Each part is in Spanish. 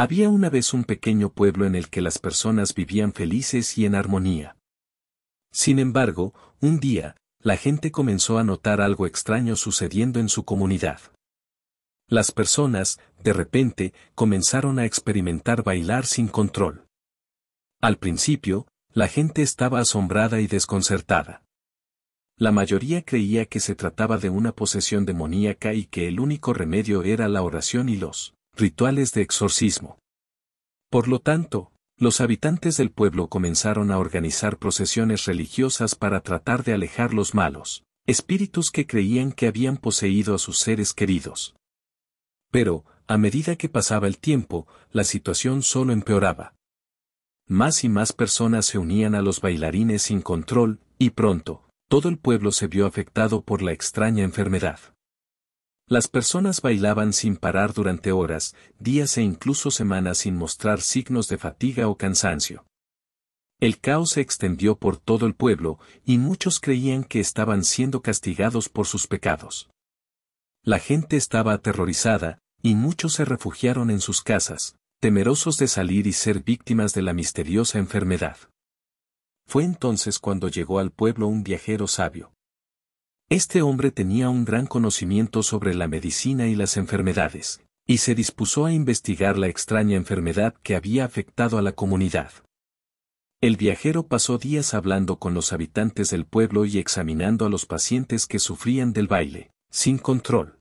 Había una vez un pequeño pueblo en el que las personas vivían felices y en armonía. Sin embargo, un día, la gente comenzó a notar algo extraño sucediendo en su comunidad. Las personas, de repente, comenzaron a experimentar bailar sin control. Al principio, la gente estaba asombrada y desconcertada. La mayoría creía que se trataba de una posesión demoníaca y que el único remedio era la oración y los rituales de exorcismo. Por lo tanto, los habitantes del pueblo comenzaron a organizar procesiones religiosas para tratar de alejar los malos, espíritus que creían que habían poseído a sus seres queridos. Pero, a medida que pasaba el tiempo, la situación solo empeoraba. Más y más personas se unían a los bailarines sin control, y pronto, todo el pueblo se vio afectado por la extraña enfermedad. Las personas bailaban sin parar durante horas, días e incluso semanas sin mostrar signos de fatiga o cansancio. El caos se extendió por todo el pueblo, y muchos creían que estaban siendo castigados por sus pecados. La gente estaba aterrorizada, y muchos se refugiaron en sus casas, temerosos de salir y ser víctimas de la misteriosa enfermedad. Fue entonces cuando llegó al pueblo un viajero sabio, este hombre tenía un gran conocimiento sobre la medicina y las enfermedades, y se dispuso a investigar la extraña enfermedad que había afectado a la comunidad. El viajero pasó días hablando con los habitantes del pueblo y examinando a los pacientes que sufrían del baile, sin control.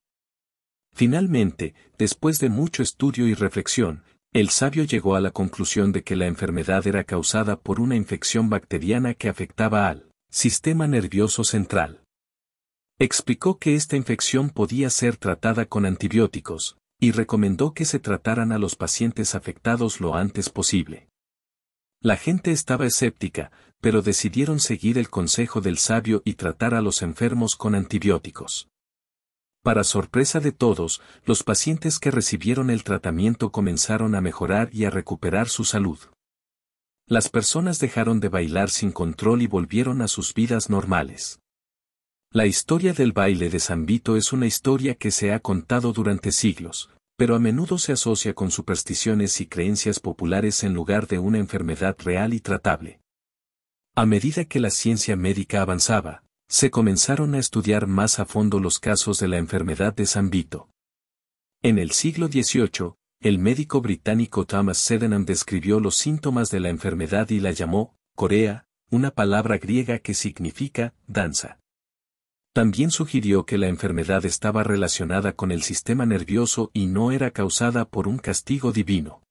Finalmente, después de mucho estudio y reflexión, el sabio llegó a la conclusión de que la enfermedad era causada por una infección bacteriana que afectaba al sistema nervioso central. Explicó que esta infección podía ser tratada con antibióticos, y recomendó que se trataran a los pacientes afectados lo antes posible. La gente estaba escéptica, pero decidieron seguir el consejo del sabio y tratar a los enfermos con antibióticos. Para sorpresa de todos, los pacientes que recibieron el tratamiento comenzaron a mejorar y a recuperar su salud. Las personas dejaron de bailar sin control y volvieron a sus vidas normales. La historia del baile de San Vito es una historia que se ha contado durante siglos, pero a menudo se asocia con supersticiones y creencias populares en lugar de una enfermedad real y tratable. A medida que la ciencia médica avanzaba, se comenzaron a estudiar más a fondo los casos de la enfermedad de San Vito. En el siglo XVIII, el médico británico Thomas Sydenham describió los síntomas de la enfermedad y la llamó Corea, una palabra griega que significa danza. También sugirió que la enfermedad estaba relacionada con el sistema nervioso y no era causada por un castigo divino.